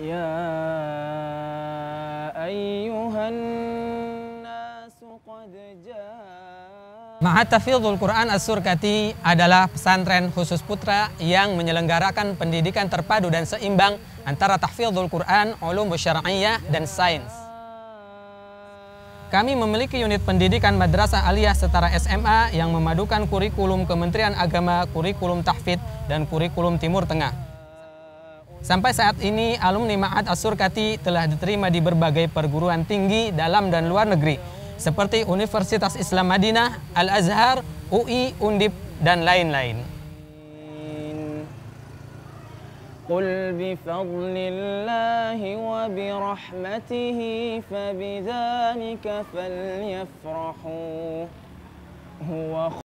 Ya Mahatafidul Quran As-Surkati adalah pesantren khusus putra yang menyelenggarakan pendidikan terpadu dan seimbang antara tahfidul Quran, ulum syar'iyyah dan sains. Kami memiliki unit pendidikan madrasah aliyah setara SMA yang memadukan kurikulum Kementerian Agama, kurikulum tahfid dan kurikulum Timur Tengah. Sampai saat ini, alumni Ma'ad Asurkati telah diterima di berbagai perguruan tinggi dalam dan luar negeri, seperti Universitas Islam Madinah, Al-Azhar, UI, Undip, dan lain-lain. قل بفضل الله وبرحمته فبذلك